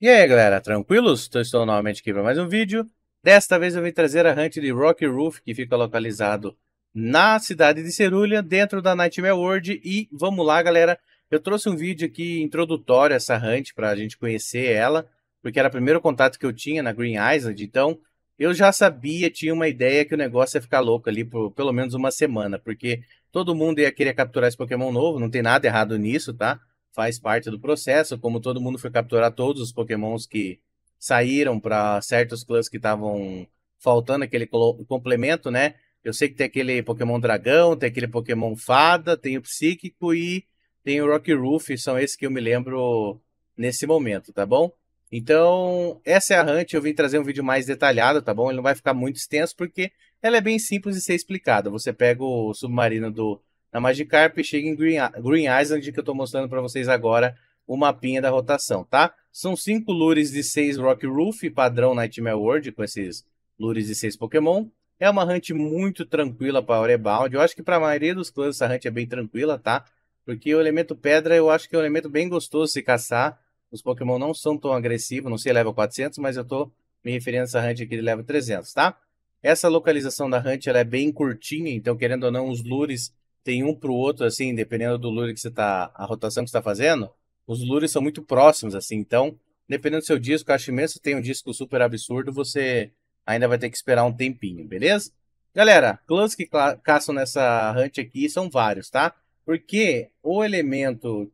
E aí galera, tranquilos? Estou novamente aqui para mais um vídeo. Desta vez eu vim trazer a hunt de Rocky Roof, que fica localizado na cidade de Cerulha, dentro da Nightmare World. E vamos lá galera, eu trouxe um vídeo aqui introdutório a essa hunt para a gente conhecer ela, porque era o primeiro contato que eu tinha na Green Island, então eu já sabia, tinha uma ideia que o negócio ia ficar louco ali por pelo menos uma semana, porque todo mundo ia querer capturar esse Pokémon novo, não tem nada errado nisso, tá? faz parte do processo, como todo mundo foi capturar todos os pokémons que saíram para certos clãs que estavam faltando aquele complemento, né? Eu sei que tem aquele Pokémon Dragão, tem aquele Pokémon Fada, tem o Psíquico e tem o Rock Roof, são esses que eu me lembro nesse momento, tá bom? Então, essa é a Hunt, eu vim trazer um vídeo mais detalhado, tá bom? Ele não vai ficar muito extenso porque ela é bem simples de ser explicada. Você pega o submarino do na Magikarp chega em Green, Green Island, que eu estou mostrando para vocês agora o mapinha da rotação, tá? São cinco lures de seis Rock Roof, padrão Nightmare World, com esses lures de seis Pokémon. É uma hunt muito tranquila para Orebound. Eu acho que para a maioria dos clãs essa hunt é bem tranquila, tá? Porque o elemento pedra eu acho que é um elemento bem gostoso se caçar. Os Pokémon não são tão agressivos, não sei level 400, mas eu tô me referindo a essa hunt aqui de level 300, tá? Essa localização da hunt ela é bem curtinha, então querendo ou não, os lures tem um pro outro, assim, dependendo do lure que você tá, a rotação que você tá fazendo, os lures são muito próximos, assim, então, dependendo do seu disco, acho imenso, tem um disco super absurdo, você ainda vai ter que esperar um tempinho, beleza? Galera, clãs que caçam nessa hunt aqui são vários, tá? Porque o elemento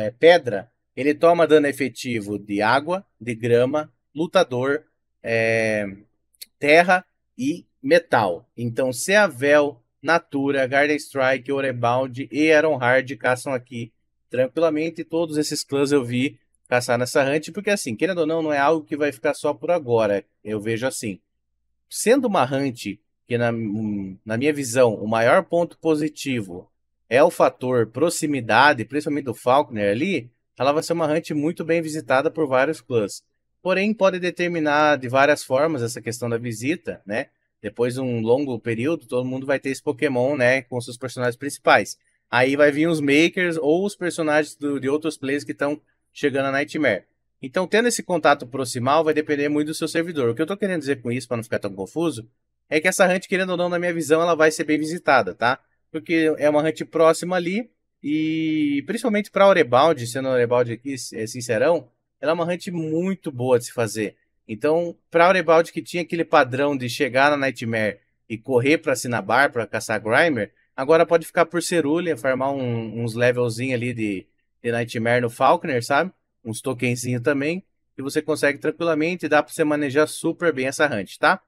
é, pedra, ele toma dano efetivo de água, de grama, lutador, é, terra e metal. Então, se a Vel Natura, Garden Strike, Orebound e Aaron Hard caçam aqui tranquilamente. Todos esses clãs eu vi caçar nessa hunt, porque assim, querendo ou não, não é algo que vai ficar só por agora. Eu vejo assim. Sendo uma hunt que, na, na minha visão, o maior ponto positivo é o fator proximidade, principalmente do Falconer ali, ela vai ser uma hunt muito bem visitada por vários clãs. Porém, pode determinar de várias formas essa questão da visita, né? depois de um longo período, todo mundo vai ter esse Pokémon, né, com seus personagens principais. Aí vai vir os makers ou os personagens do, de outros players que estão chegando a Nightmare. Então, tendo esse contato proximal, vai depender muito do seu servidor. O que eu estou querendo dizer com isso, para não ficar tão confuso, é que essa hunt, querendo ou não, na minha visão, ela vai ser bem visitada, tá? Porque é uma hunt próxima ali, e principalmente para Orebald, sendo Orebald aqui é sincerão, ela é uma hunt muito boa de se fazer. Então, para Arebaldi, que tinha aquele padrão de chegar na Nightmare e correr para Cinnabar para caçar Grimer, agora pode ficar por Cerulean, farmar um, uns levelzinhos ali de, de Nightmare no Falconer, sabe? Uns tokenzinhos uhum. também, que você consegue tranquilamente e dá para você manejar super bem essa hunt, tá?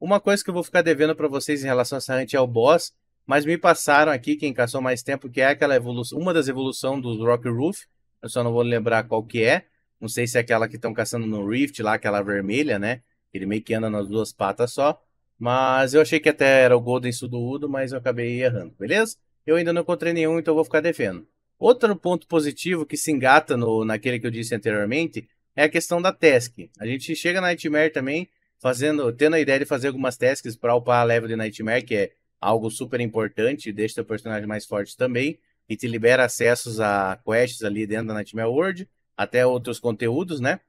Uma coisa que eu vou ficar devendo para vocês em relação a essa hunt é o boss, mas me passaram aqui, quem caçou mais tempo, que é aquela evolução, uma das evoluções do Rock Roof, eu só não vou lembrar qual que é, não sei se é aquela que estão caçando no Rift lá, aquela vermelha, né? Ele meio que anda nas duas patas só. Mas eu achei que até era o Golden Sudoudo, mas eu acabei errando, beleza? Eu ainda não encontrei nenhum, então vou ficar defendo. Outro ponto positivo que se engata no, naquele que eu disse anteriormente é a questão da task. A gente chega na Nightmare também, fazendo, tendo a ideia de fazer algumas tasks para upar a level de Nightmare, que é algo super importante, deixa o personagem mais forte também, e te libera acessos a quests ali dentro da Nightmare World até outros conteúdos, né?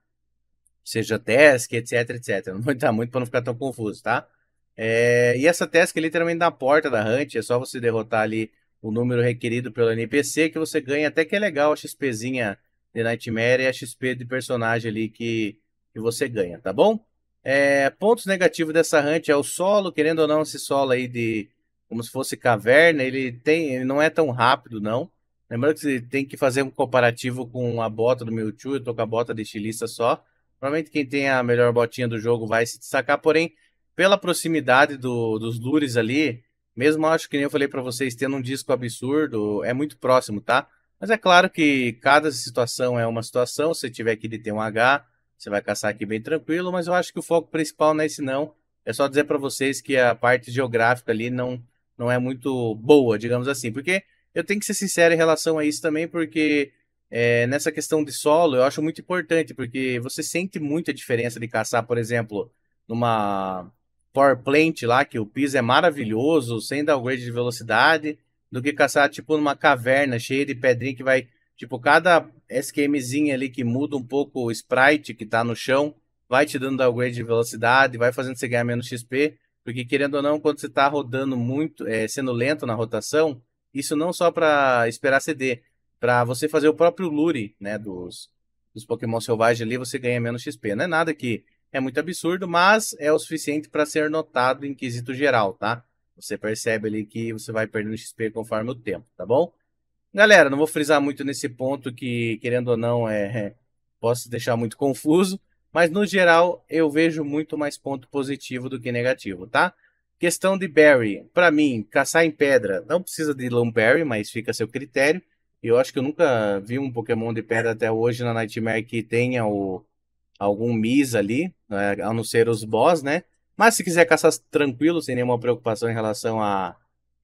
Seja task, etc, etc. Não vou entrar muito para não ficar tão confuso, tá? É, e essa task é literalmente na porta da Hunt, é só você derrotar ali o número requerido pelo NPC que você ganha até que é legal a XPzinha de Nightmare e a XP de personagem ali que, que você ganha, tá bom? É, pontos negativos dessa Hunt é o solo, querendo ou não, esse solo aí de como se fosse caverna, ele tem, ele não é tão rápido não. Lembrando que você tem que fazer um comparativo com a bota do Mewtwo, eu tô com a bota de estilista só. Provavelmente quem tem a melhor botinha do jogo vai se destacar, porém, pela proximidade do, dos lures ali, mesmo acho que nem eu falei para vocês, tendo um disco absurdo, é muito próximo, tá? Mas é claro que cada situação é uma situação, se tiver aqui de ter um H, você vai caçar aqui bem tranquilo, mas eu acho que o foco principal não é esse não. É só dizer para vocês que a parte geográfica ali não, não é muito boa, digamos assim, porque eu tenho que ser sincero em relação a isso também, porque é, nessa questão de solo eu acho muito importante, porque você sente muito a diferença de caçar, por exemplo, numa power plant lá, que o piso é maravilhoso, sem downgrade de velocidade, do que caçar, tipo, numa caverna cheia de pedrinha que vai. Tipo, cada SQMzinha ali que muda um pouco o sprite que tá no chão, vai te dando downgrade de velocidade, vai fazendo você ganhar menos XP. Porque, querendo ou não, quando você tá rodando muito, é, sendo lento na rotação, isso não só para esperar CD, para você fazer o próprio lure, né, dos, dos Pokémon selvagens ali, você ganha menos XP. Não é nada que é muito absurdo, mas é o suficiente para ser notado em quesito geral, tá? Você percebe ali que você vai perdendo XP conforme o tempo, tá bom? Galera, não vou frisar muito nesse ponto que, querendo ou não, é, é posso deixar muito confuso, mas no geral eu vejo muito mais ponto positivo do que negativo, tá? Questão de Barry, para mim, caçar em pedra, não precisa de Lumberry, mas fica a seu critério. Eu acho que eu nunca vi um Pokémon de pedra até hoje na Nightmare que tenha o, algum Miss ali, né? a não ser os boss, né? Mas se quiser caçar tranquilo, sem nenhuma preocupação em relação a,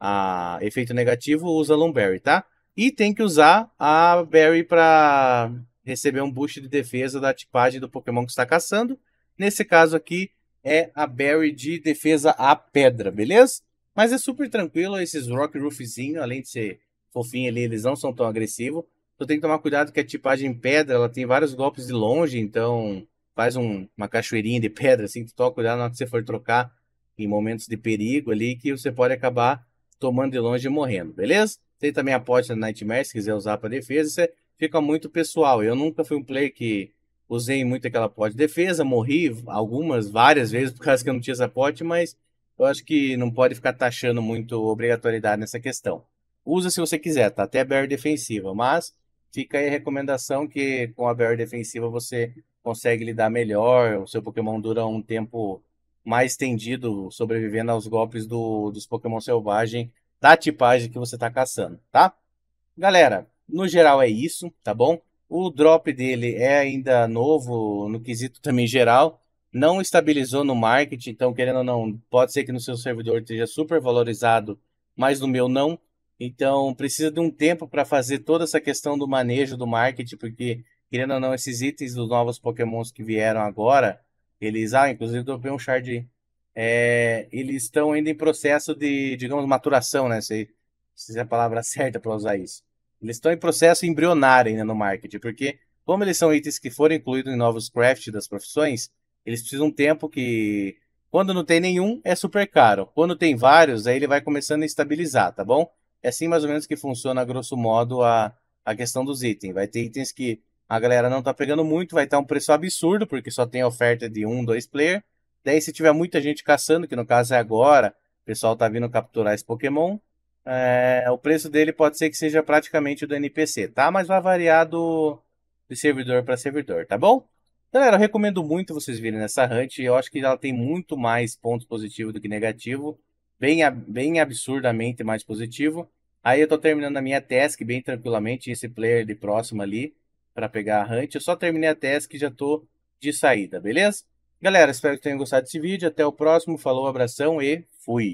a efeito negativo, usa Lumberry, tá? E tem que usar a Berry para receber um boost de defesa da tipagem do Pokémon que está caçando. Nesse caso aqui, é a Barry de defesa à pedra, beleza? Mas é super tranquilo esses Rock Roofzinho, além de ser fofinho ali, eles não são tão agressivos. Só então tem que tomar cuidado que a tipagem pedra, ela tem vários golpes de longe, então faz um, uma cachoeirinha de pedra, assim, que toma cuidado na hora que você for trocar em momentos de perigo ali, que você pode acabar tomando de longe e morrendo, beleza? Tem também a porta da Nightmare, se quiser usar para defesa, você é, fica muito pessoal. Eu nunca fui um player que usei muito aquela pote de defesa, morri algumas, várias vezes por causa que eu não tinha essa pote, mas eu acho que não pode ficar taxando muito obrigatoriedade nessa questão. Usa se você quiser, tá? Até a BR defensiva, mas fica aí a recomendação que com a BR defensiva você consegue lidar melhor, o seu Pokémon dura um tempo mais estendido sobrevivendo aos golpes do, dos Pokémon selvagem da tipagem que você está caçando, tá? Galera, no geral é isso, tá bom? O drop dele é ainda novo no quesito também geral, não estabilizou no marketing, então querendo ou não, pode ser que no seu servidor esteja super valorizado, mas no meu não. Então precisa de um tempo para fazer toda essa questão do manejo do marketing, porque querendo ou não, esses itens dos novos Pokémons que vieram agora, eles, ah, inclusive dropei um shard É, eles estão ainda em processo de, digamos, maturação, né? Se, se é a palavra certa para usar isso. Eles estão em processo embrionário ainda no marketing, porque como eles são itens que foram incluídos em novos crafts das profissões, eles precisam de um tempo que quando não tem nenhum é super caro. Quando tem vários, aí ele vai começando a estabilizar, tá bom? É assim mais ou menos que funciona grosso modo a, a questão dos itens. Vai ter itens que a galera não tá pegando muito, vai estar tá um preço absurdo, porque só tem oferta de um, dois player. Daí se tiver muita gente caçando, que no caso é agora, o pessoal tá vindo capturar esse Pokémon, é, o preço dele pode ser que seja praticamente o do NPC, tá? Mas vai variar do, de servidor para servidor, tá bom? Galera, eu recomendo muito vocês virem nessa hunt. Eu acho que ela tem muito mais pontos positivos do que negativo. Bem, bem absurdamente mais positivo. Aí eu tô terminando a minha task bem tranquilamente. Esse player de próximo ali para pegar a hunt. Eu só terminei a task e já tô de saída, beleza? Galera, espero que tenham gostado desse vídeo. Até o próximo. Falou, abração e fui!